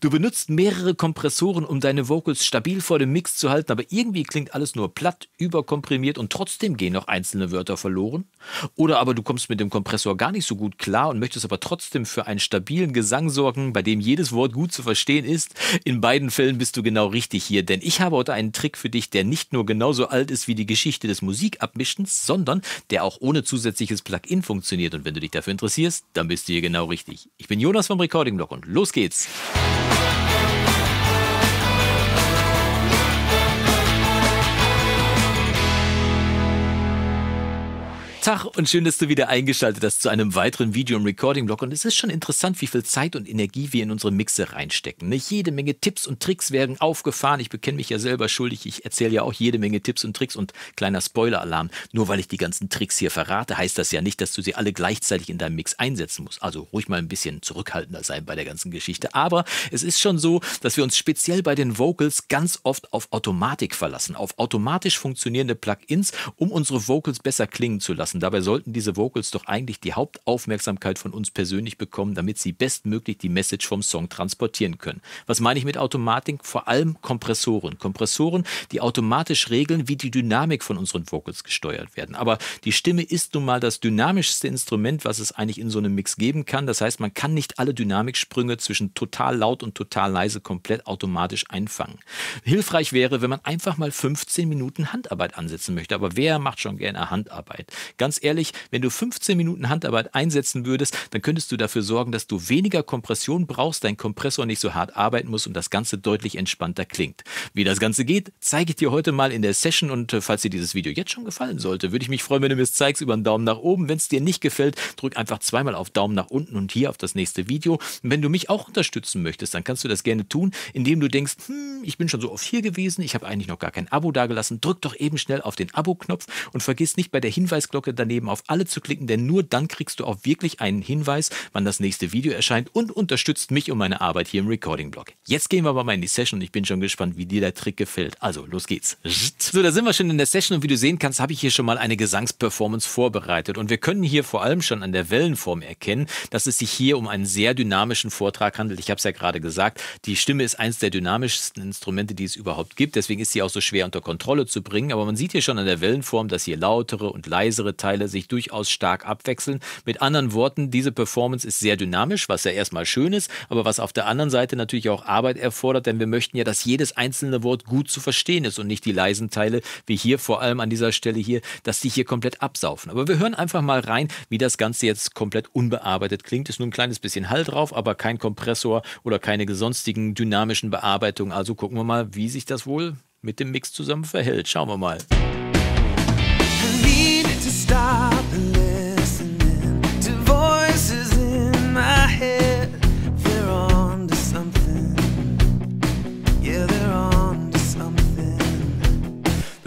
Du benutzt mehrere Kompressoren, um deine Vocals stabil vor dem Mix zu halten, aber irgendwie klingt alles nur platt, überkomprimiert und trotzdem gehen noch einzelne Wörter verloren. Oder aber du kommst mit dem Kompressor gar nicht so gut klar und möchtest aber trotzdem für einen stabilen Gesang sorgen, bei dem jedes Wort gut zu verstehen ist. In beiden Fällen bist du genau richtig hier, denn ich habe heute einen Trick für dich, der nicht nur genauso alt ist wie die Geschichte des Musikabmischens, sondern der auch ohne zusätzliches Plugin funktioniert. Und wenn du dich dafür interessierst, dann bist du hier genau richtig. Ich bin Jonas vom Recording Blog und los geht's! Bye. Tag und schön, dass du wieder eingeschaltet hast zu einem weiteren Video- im Recording-Blog. Und es ist schon interessant, wie viel Zeit und Energie wir in unsere Mixe reinstecken. Nicht ne? jede Menge Tipps und Tricks werden aufgefahren. Ich bekenne mich ja selber schuldig. Ich erzähle ja auch jede Menge Tipps und Tricks. Und kleiner Spoiler-Alarm: Nur weil ich die ganzen Tricks hier verrate, heißt das ja nicht, dass du sie alle gleichzeitig in deinem Mix einsetzen musst. Also ruhig mal ein bisschen zurückhaltender sein bei der ganzen Geschichte. Aber es ist schon so, dass wir uns speziell bei den Vocals ganz oft auf Automatik verlassen, auf automatisch funktionierende Plugins, um unsere Vocals besser klingen zu lassen müssen. Dabei sollten diese Vocals doch eigentlich die Hauptaufmerksamkeit von uns persönlich bekommen, damit sie bestmöglich die Message vom Song transportieren können. Was meine ich mit Automatik? Vor allem Kompressoren. Kompressoren, die automatisch regeln, wie die Dynamik von unseren Vocals gesteuert werden. Aber die Stimme ist nun mal das dynamischste Instrument, was es eigentlich in so einem Mix geben kann. Das heißt, man kann nicht alle Dynamiksprünge zwischen total laut und total leise komplett automatisch einfangen. Hilfreich wäre, wenn man einfach mal 15 Minuten Handarbeit ansetzen möchte. Aber wer macht schon gerne Handarbeit? Ganz ganz ehrlich, wenn du 15 Minuten Handarbeit einsetzen würdest, dann könntest du dafür sorgen, dass du weniger Kompression brauchst, dein Kompressor nicht so hart arbeiten muss und das Ganze deutlich entspannter klingt. Wie das Ganze geht, zeige ich dir heute mal in der Session und äh, falls dir dieses Video jetzt schon gefallen sollte, würde ich mich freuen, wenn du mir es zeigst über einen Daumen nach oben. Wenn es dir nicht gefällt, drück einfach zweimal auf Daumen nach unten und hier auf das nächste Video. Und wenn du mich auch unterstützen möchtest, dann kannst du das gerne tun, indem du denkst, hm, ich bin schon so oft hier gewesen, ich habe eigentlich noch gar kein Abo dagelassen. Drück doch eben schnell auf den Abo-Knopf und vergiss nicht bei der Hinweisglocke Glocke daneben auf alle zu klicken, denn nur dann kriegst du auch wirklich einen Hinweis, wann das nächste Video erscheint und unterstützt mich und meine Arbeit hier im Recording-Blog. Jetzt gehen wir aber mal in die Session und ich bin schon gespannt, wie dir der Trick gefällt. Also, los geht's. So, da sind wir schon in der Session und wie du sehen kannst, habe ich hier schon mal eine Gesangsperformance vorbereitet und wir können hier vor allem schon an der Wellenform erkennen, dass es sich hier um einen sehr dynamischen Vortrag handelt. Ich habe es ja gerade gesagt, die Stimme ist eines der dynamischsten Instrumente, die es überhaupt gibt. Deswegen ist sie auch so schwer unter Kontrolle zu bringen. Aber man sieht hier schon an der Wellenform, dass hier lautere und leisere Teile sich durchaus stark abwechseln. Mit anderen Worten, diese Performance ist sehr dynamisch, was ja erstmal schön ist, aber was auf der anderen Seite natürlich auch Arbeit erfordert, denn wir möchten ja, dass jedes einzelne Wort gut zu verstehen ist und nicht die leisen Teile, wie hier vor allem an dieser Stelle hier, dass die hier komplett absaufen. Aber wir hören einfach mal rein, wie das Ganze jetzt komplett unbearbeitet klingt. Ist nur ein kleines bisschen Hall drauf, aber kein Kompressor oder keine sonstigen dynamischen Bearbeitungen. Also gucken wir mal, wie sich das wohl mit dem Mix zusammen verhält. Schauen wir mal.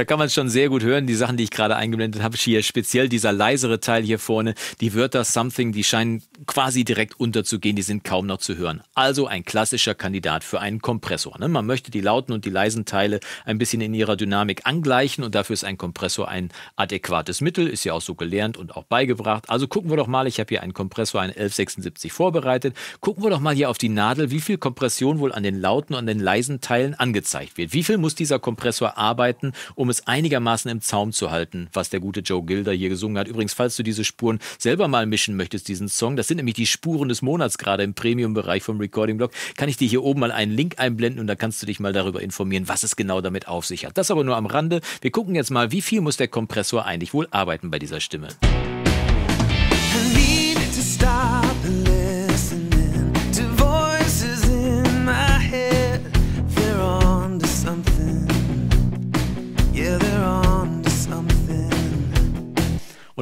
da kann man es schon sehr gut hören, die Sachen, die ich gerade eingeblendet habe, hier speziell dieser leisere Teil hier vorne, die Wörter Something, die scheinen quasi direkt unterzugehen, die sind kaum noch zu hören. Also ein klassischer Kandidat für einen Kompressor. Ne? Man möchte die lauten und die leisen Teile ein bisschen in ihrer Dynamik angleichen und dafür ist ein Kompressor ein adäquates Mittel, ist ja auch so gelernt und auch beigebracht. Also gucken wir doch mal, ich habe hier einen Kompressor, einen 1176 vorbereitet, gucken wir doch mal hier auf die Nadel, wie viel Kompression wohl an den lauten und an den leisen Teilen angezeigt wird. Wie viel muss dieser Kompressor arbeiten, um um es einigermaßen im Zaum zu halten, was der gute Joe Gilder hier gesungen hat. Übrigens, falls du diese Spuren selber mal mischen möchtest, diesen Song, das sind nämlich die Spuren des Monats gerade im Premium-Bereich vom Recording-Blog, kann ich dir hier oben mal einen Link einblenden und da kannst du dich mal darüber informieren, was es genau damit auf sich hat. Das aber nur am Rande. Wir gucken jetzt mal, wie viel muss der Kompressor eigentlich wohl arbeiten bei dieser Stimme.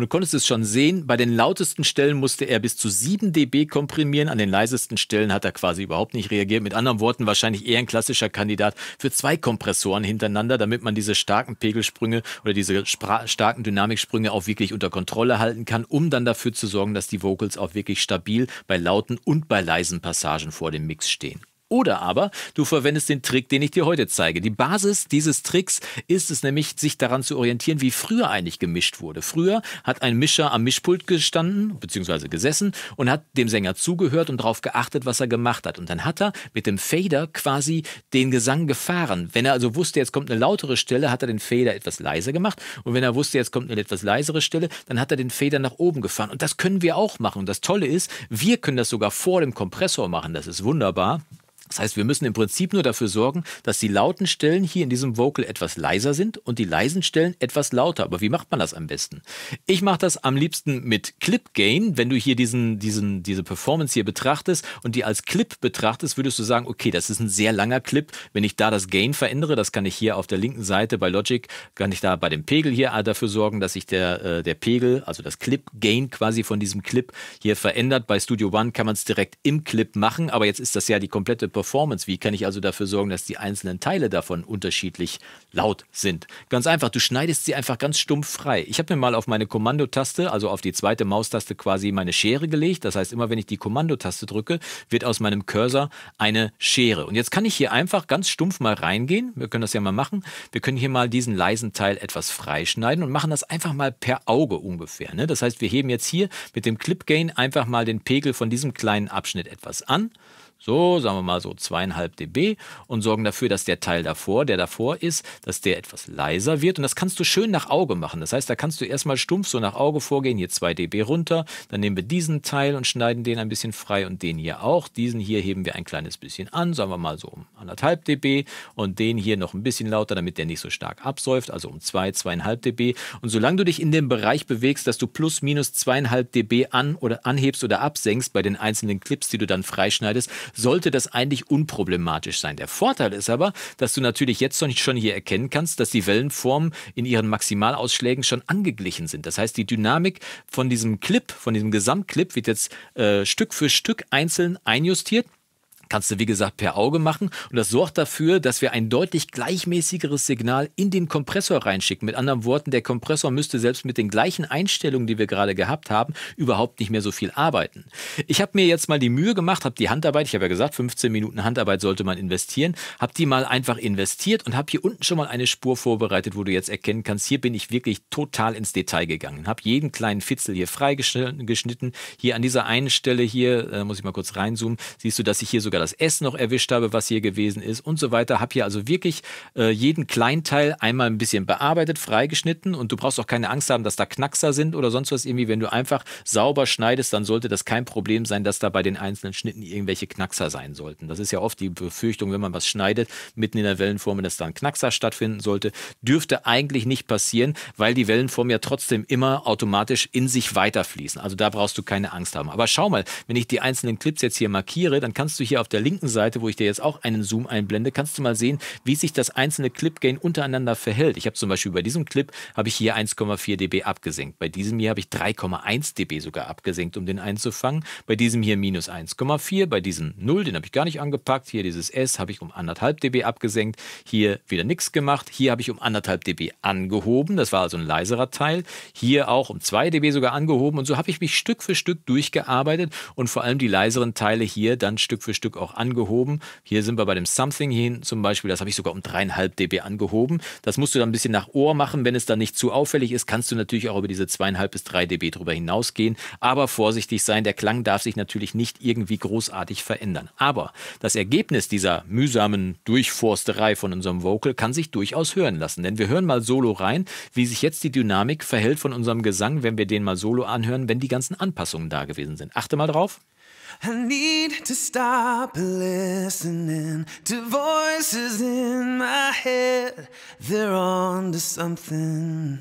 konntest es schon sehen, bei den lautesten Stellen musste er bis zu 7 dB komprimieren, an den leisesten Stellen hat er quasi überhaupt nicht reagiert. Mit anderen Worten, wahrscheinlich eher ein klassischer Kandidat für zwei Kompressoren hintereinander, damit man diese starken Pegelsprünge oder diese starken Dynamiksprünge auch wirklich unter Kontrolle halten kann, um dann dafür zu sorgen, dass die Vocals auch wirklich stabil bei lauten und bei leisen Passagen vor dem Mix stehen. Oder aber du verwendest den Trick, den ich dir heute zeige. Die Basis dieses Tricks ist es nämlich, sich daran zu orientieren, wie früher eigentlich gemischt wurde. Früher hat ein Mischer am Mischpult gestanden bzw. gesessen und hat dem Sänger zugehört und darauf geachtet, was er gemacht hat. Und dann hat er mit dem Fader quasi den Gesang gefahren. Wenn er also wusste, jetzt kommt eine lautere Stelle, hat er den Fader etwas leiser gemacht. Und wenn er wusste, jetzt kommt eine etwas leisere Stelle, dann hat er den Fader nach oben gefahren. Und das können wir auch machen. Und das Tolle ist, wir können das sogar vor dem Kompressor machen. Das ist wunderbar. Das heißt, wir müssen im Prinzip nur dafür sorgen, dass die lauten Stellen hier in diesem Vocal etwas leiser sind und die leisen Stellen etwas lauter. Aber wie macht man das am besten? Ich mache das am liebsten mit Clip Gain. Wenn du hier diesen, diesen, diese Performance hier betrachtest und die als Clip betrachtest, würdest du sagen, okay, das ist ein sehr langer Clip. Wenn ich da das Gain verändere, das kann ich hier auf der linken Seite bei Logic, kann ich da bei dem Pegel hier dafür sorgen, dass sich der, äh, der Pegel, also das Clip Gain quasi von diesem Clip hier verändert. Bei Studio One kann man es direkt im Clip machen, aber jetzt ist das ja die komplette Performance. Performance? Wie kann ich also dafür sorgen, dass die einzelnen Teile davon unterschiedlich laut sind? Ganz einfach, du schneidest sie einfach ganz stumpf frei. Ich habe mir mal auf meine Kommandotaste, also auf die zweite Maustaste quasi meine Schere gelegt. Das heißt, immer wenn ich die Kommandotaste drücke, wird aus meinem Cursor eine Schere. Und jetzt kann ich hier einfach ganz stumpf mal reingehen. Wir können das ja mal machen. Wir können hier mal diesen leisen Teil etwas freischneiden und machen das einfach mal per Auge ungefähr. Ne? Das heißt, wir heben jetzt hier mit dem Clip Gain einfach mal den Pegel von diesem kleinen Abschnitt etwas an so, sagen wir mal so zweieinhalb dB und sorgen dafür, dass der Teil davor, der davor ist, dass der etwas leiser wird. Und das kannst du schön nach Auge machen. Das heißt, da kannst du erstmal stumpf so nach Auge vorgehen, hier 2 dB runter, dann nehmen wir diesen Teil und schneiden den ein bisschen frei und den hier auch. Diesen hier heben wir ein kleines bisschen an, sagen wir mal so um anderthalb dB und den hier noch ein bisschen lauter, damit der nicht so stark absäuft, also um 2, zwei, 2,5 dB. Und solange du dich in dem Bereich bewegst, dass du plus minus 2,5 dB an oder anhebst oder absenkst bei den einzelnen Clips, die du dann freischneidest, sollte das eigentlich unproblematisch sein. Der Vorteil ist aber, dass du natürlich jetzt schon hier erkennen kannst, dass die Wellenformen in ihren Maximalausschlägen schon angeglichen sind. Das heißt, die Dynamik von diesem Clip, von diesem Gesamtclip wird jetzt äh, Stück für Stück einzeln einjustiert Kannst du, wie gesagt, per Auge machen. Und das sorgt dafür, dass wir ein deutlich gleichmäßigeres Signal in den Kompressor reinschicken. Mit anderen Worten, der Kompressor müsste selbst mit den gleichen Einstellungen, die wir gerade gehabt haben, überhaupt nicht mehr so viel arbeiten. Ich habe mir jetzt mal die Mühe gemacht, habe die Handarbeit, ich habe ja gesagt, 15 Minuten Handarbeit sollte man investieren, habe die mal einfach investiert und habe hier unten schon mal eine Spur vorbereitet, wo du jetzt erkennen kannst, hier bin ich wirklich total ins Detail gegangen. Habe jeden kleinen Fitzel hier freigeschnitten. Hier an dieser einen Stelle hier, äh, muss ich mal kurz reinzoomen, siehst du, dass ich hier sogar sogar das Essen noch erwischt habe, was hier gewesen ist und so weiter. Habe hier also wirklich äh, jeden Kleinteil einmal ein bisschen bearbeitet, freigeschnitten und du brauchst auch keine Angst haben, dass da Knackser sind oder sonst was irgendwie. Wenn du einfach sauber schneidest, dann sollte das kein Problem sein, dass da bei den einzelnen Schnitten irgendwelche Knackser sein sollten. Das ist ja oft die Befürchtung, wenn man was schneidet, mitten in der Wellenform, dass da ein Knackser stattfinden sollte. Dürfte eigentlich nicht passieren, weil die Wellenform ja trotzdem immer automatisch in sich weiterfließen. Also da brauchst du keine Angst haben. Aber schau mal, wenn ich die einzelnen Clips jetzt hier markiere, dann kannst du hier auf auf der linken Seite, wo ich dir jetzt auch einen Zoom einblende, kannst du mal sehen, wie sich das einzelne Clip-Gain untereinander verhält. Ich habe zum Beispiel bei diesem Clip habe ich hier 1,4 dB abgesenkt. Bei diesem hier habe ich 3,1 dB sogar abgesenkt, um den einzufangen. Bei diesem hier minus 1,4, bei diesem 0, den habe ich gar nicht angepackt. Hier dieses S habe ich um 1,5 dB abgesenkt. Hier wieder nichts gemacht. Hier habe ich um 1,5 dB angehoben. Das war also ein leiserer Teil. Hier auch um 2 dB sogar angehoben. Und so habe ich mich Stück für Stück durchgearbeitet und vor allem die leiseren Teile hier dann Stück für Stück auch angehoben. Hier sind wir bei dem Something hin zum Beispiel, das habe ich sogar um 3,5 dB angehoben. Das musst du dann ein bisschen nach Ohr machen. Wenn es dann nicht zu auffällig ist, kannst du natürlich auch über diese 2,5 bis 3 dB drüber hinausgehen. Aber vorsichtig sein, der Klang darf sich natürlich nicht irgendwie großartig verändern. Aber das Ergebnis dieser mühsamen Durchforsterei von unserem Vocal kann sich durchaus hören lassen. Denn wir hören mal solo rein, wie sich jetzt die Dynamik verhält von unserem Gesang, wenn wir den mal solo anhören, wenn die ganzen Anpassungen da gewesen sind. Achte mal drauf. I need to stop listening to voices in my head. They're on to something.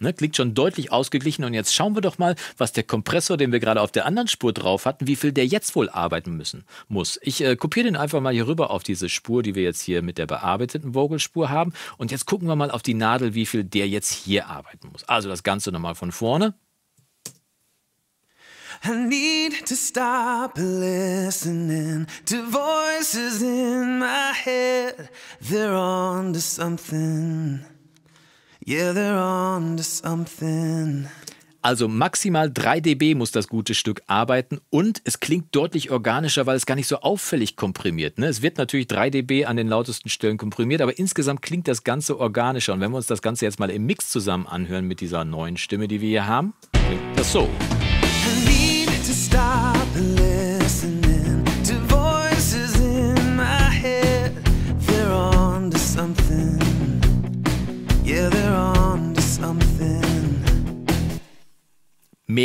Ne, klingt schon deutlich ausgeglichen. Und jetzt schauen wir doch mal, was der Kompressor, den wir gerade auf der anderen Spur drauf hatten, wie viel der jetzt wohl arbeiten müssen muss. Ich äh, kopiere den einfach mal hier rüber auf diese Spur, die wir jetzt hier mit der bearbeiteten Vogelspur haben. Und jetzt gucken wir mal auf die Nadel, wie viel der jetzt hier arbeiten muss. Also das Ganze nochmal von vorne. I need to stop listening to voices in my head. They're on to something. Yeah, they're on to something. Also maximal 3 dB muss das gute Stück arbeiten und es klingt deutlich organischer, weil es gar nicht so auffällig komprimiert. Ne? Es wird natürlich 3 dB an den lautesten Stellen komprimiert, aber insgesamt klingt das Ganze organischer. Und wenn wir uns das Ganze jetzt mal im Mix zusammen anhören mit dieser neuen Stimme, die wir hier haben, klingt das so. stop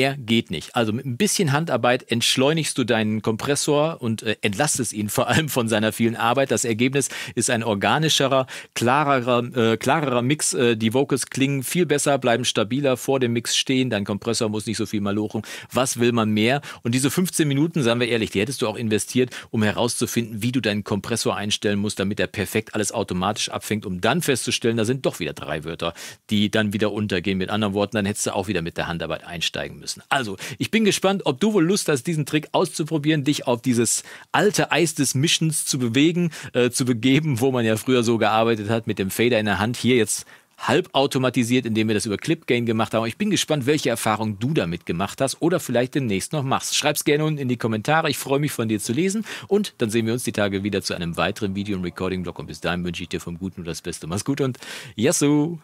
mehr geht nicht. Also mit ein bisschen Handarbeit entschleunigst du deinen Kompressor und äh, entlastest ihn vor allem von seiner vielen Arbeit. Das Ergebnis ist ein organischerer, klarerer, äh, klarerer Mix. Äh, die Vocals klingen viel besser, bleiben stabiler vor dem Mix stehen. Dein Kompressor muss nicht so viel malochen. Was will man mehr? Und diese 15 Minuten, sagen wir ehrlich, die hättest du auch investiert, um herauszufinden, wie du deinen Kompressor einstellen musst, damit er perfekt alles automatisch abfängt, um dann festzustellen, da sind doch wieder drei Wörter, die dann wieder untergehen. Mit anderen Worten, dann hättest du auch wieder mit der Handarbeit einsteigen müssen müssen. Also, ich bin gespannt, ob du wohl Lust hast, diesen Trick auszuprobieren, dich auf dieses alte Eis des Missions zu bewegen, äh, zu begeben, wo man ja früher so gearbeitet hat, mit dem Fader in der Hand. Hier jetzt halbautomatisiert, indem wir das über Clipgain gemacht haben. Ich bin gespannt, welche Erfahrung du damit gemacht hast oder vielleicht demnächst noch machst. Schreib's gerne unten in die Kommentare. Ich freue mich von dir zu lesen und dann sehen wir uns die Tage wieder zu einem weiteren Video- und Recording-Blog und bis dahin wünsche ich dir vom Guten und das Beste. Mach's gut und Yassou!